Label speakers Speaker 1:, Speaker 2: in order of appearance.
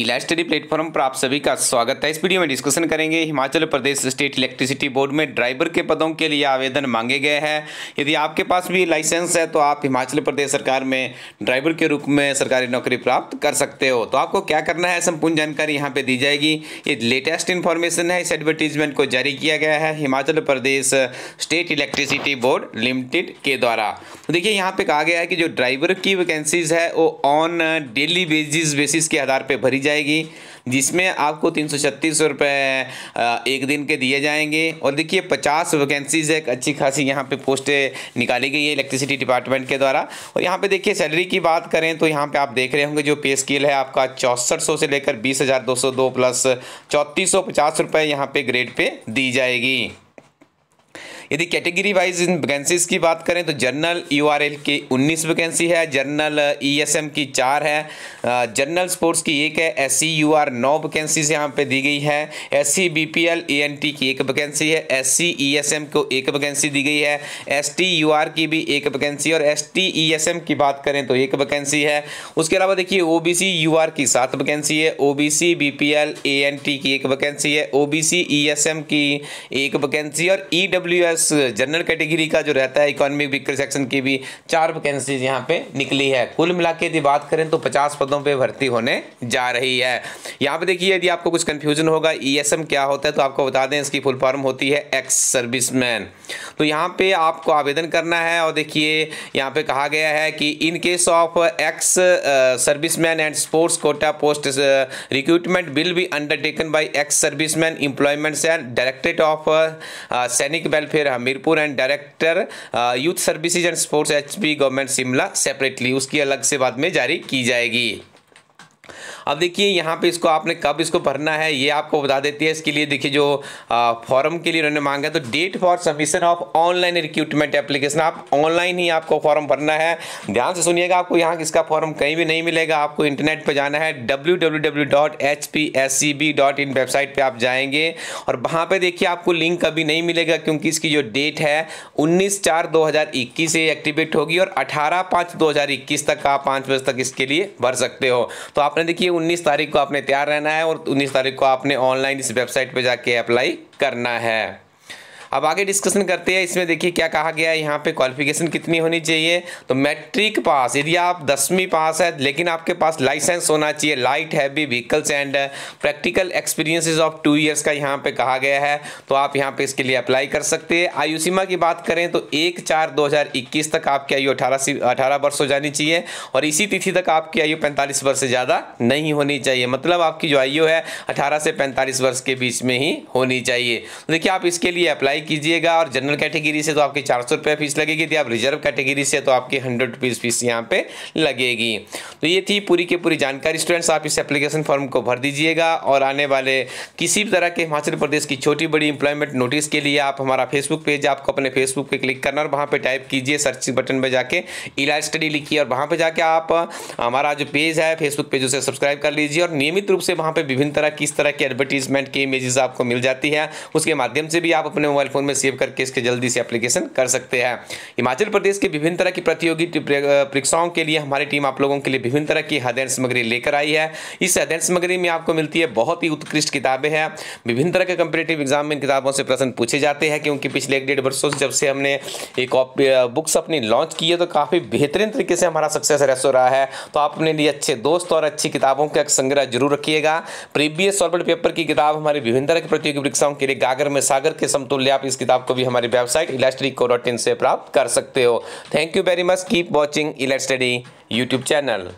Speaker 1: इला study platform पर आप सभी का स्वागत है इस वीडियो में डिस्कशन करेंगे Himachal Pradesh state electricity board में ड्राइवर के पदों के लिए आवेदन मांगे गए हैं यदि आपके पास भी लाइसेंस है तो आप हिमाचल प्रदेश सरकार में ड्राइवर के रूप में सरकारी नौकरी प्राप्त कर सकते हो तो आपको क्या करना है संपूर्ण जानकारी यहाँ पर दी जाएगी ये लेटेस्ट इन्फॉर्मेशन है इस एडवर्टीजमेंट को जारी किया गया है Himachal Pradesh state electricity board limited के द्वारा तो देखिए यहाँ पर कहा गया है कि जो ड्राइवर की वैकेंसीज है वो ऑन डेली बेसिस बेसिस के आधार पर भरी जाएगी जिसमें आपको तीन सौ छत्तीस एक दिन के दिए जाएंगे और देखिए पचास वैकेंसीज एक अच्छी खासी यहाँ पे पोस्टें निकाली गई है इलेक्ट्रिसिटी डिपार्टमेंट के द्वारा और यहाँ पे देखिए सैलरी की बात करें तो यहाँ पे आप देख रहे होंगे जो पे स्केल है आपका चौंसठ सौ से लेकर बीस हज़ार दो सौ दो प्लस चौंतीस सौ पचास रुपये यहाँ पे ग्रेड पे दी जाएगी यदि कैटेगरी वाइज इन वैकेंसीज़ की बात करें तो जनरल यू की उन्नीस वैकेंसी है जनरल ई uh, e की चार है जनरल uh, स्पोर्ट्स की एक है एस सी यू आर नौ वैकेंसीज यहाँ पे दी गई है S C B P L A N T की एक वैकेंसी है S C E S M को एक वैकेंसी दी गई है एस टी यू आर की भी एक वैकेंसी और S T E S M की बात करें तो एक वैकेंसी है उसके अलावा देखिए O B C U R की सात वैकेंसी है O B C B P L A N T की एक वैकेंसी है O B C E S M की एक वैकेंसी और E W S plus general category का जो रहता है इकोनॉमिक वीकर सेक्शन की भी चार वैकेंसीज यहाँ पे निकली है कुल मिला के यदि बात करें तो पचास पदों पर भर्ती होने जा रही है यहाँ पे देखिए यदि आपको कुछ कन्फ्यूजन होगा ई e क्या होता है तो आपको बता दें इसकी फुल फॉर्म होती है एक्स सर्विस तो यहाँ पे आपको आवेदन करना है और देखिए यहाँ पे कहा गया है कि in case of ex serviceman and sports quota post recruitment will be undertaken by ex serviceman employment cell directorate of Sainik welfare फिर Hamirpur and director youth services and sports HP government Shimla separately उसकी अलग से बाद में जारी की जाएगी अब देखिए यहाँ पे इसको आपने कब इसको भरना है ये आपको बता देती है इसके लिए देखिए जो फॉर्म के लिए उन्होंने मांगा तो date for submission of online recruitment application आप ऑनलाइन ही आपको फॉर्म भरना है ध्यान से सुनिएगा आपको यहाँ इसका फॉर्म कहीं भी नहीं मिलेगा आपको इंटरनेट पर जाना है डब्ल्यू वेबसाइट पर आप जाएंगे और वहाँ पर देखिए आपको लिंक कभी नहीं मिलेगा क्योंकि इसकी जो डेट है उन्नीस चार दो से एक्टिवेट होगी और अठारह पाँच दो तक आप पाँच बजे तक इसके लिए भर सकते हो तो आपने देखिए 19 तारीख को आपने तैयार रहना है और 19 तारीख को आपने ऑनलाइन इस वेबसाइट पर जाके अप्लाई करना है अब आगे डिस्कशन करते हैं इसमें देखिए क्या कहा गया है यहाँ पे क्वालिफिकेशन कितनी होनी चाहिए तो मैट्रिक पास यदि आप दसवीं पास है लेकिन आपके पास लाइसेंस होना चाहिए light heavy vehicles and practical experiences of two years का यहाँ पे कहा गया है तो आप यहाँ पे इसके लिए अप्लाई कर सकते हैं आयु सीमा की बात करें तो एक चार दो तक आपकी आयु अठारह अठारह वर्ष हो जानी चाहिए और इसी तिथि तक आपकी आयु पैंतालीस वर्ष से ज़्यादा नहीं होनी चाहिए मतलब आपकी जो आयु है अठारह से पैंतालीस वर्ष के बीच में ही होनी चाहिए तो देखिए आप इसके लिए अप्लाई अप्लाई कीजिएगा और जनरल कैटेगरी से तो आपकी चार सौ रुपये फीस लगेगी यदि आप रिजर्व कैटेगरी से तो आपकी हंड्रेड रुपीज़ फीस यहाँ पे लगेगी तो ये थी पूरी की पूरी जानकारी स्टूडेंट्स आप इस एप्लीकेशन फॉर्म को भर दीजिएगा और आने वाले किसी भी तरह के हिमाचल प्रदेश की छोटी बड़ी इंप्लॉयमेंट नोटिस के लिए आप हमारा फेसबुक पेज आपको अपने फेसबुक पर क्लिक करना और वहाँ पर टाइप कीजिए सर्च बटन पर जाके इलाज स्टडी लिखिए और वहाँ पर जाके आप हमारा जो पेज है फेसबुक पेज उसे सब्सक्राइब कर लीजिए और नियमित रूप से वहाँ पर विभिन्न तरह किस तरह के एडवर्टीजमेंट की इमेजेस आपको मिल जाती है उसके माध्यम से भी आप अपने मोबाइल फ़ोन में सेव करके इसके जल्दी से एप्लीकेशन कर सकते हैं हिमाचल प्रदेश के विभिन्न तरह की प्रतियोगी परीक्षाओं के लिए हमारी टीम आप लोगों के लिए विभिन्न तरह की अध्ययन सामग्री लेकर आई है इस अध्ययन सामग्री में आपको मिलती है बहुत ही उत्कृष्ट किताबें हैं विभिन्न तरह के कंपिटेटिव एग्जाम में किताबों से प्रश्न पूछे जाते हैं क्योंकि पिछले एक डेढ़ वर्षों से जब से हमने एक बुक्स अपनी लॉन्च की है तो काफ़ी बेहतरीन तरीके से हमारा सक्सेस रेस हो रहा है तो आप अपने लिए अच्छे दोस्त और अच्छी किताबों का संग्रह जरूर रखिएगा प्रीवियस सॉल्वेंट पेपर की किताब हमारी विभिन्न तरह की प्रतियोगी परीक्षाओं के लिए गागर में सागर के समतुल्य आप इस किताब को भी हमारी वेबसाइट इलेस्ट्रिको डॉट इन से प्राप्त कर सकते हो thank you very much keep watching इलेट स्टडी यूट्यूब चैनल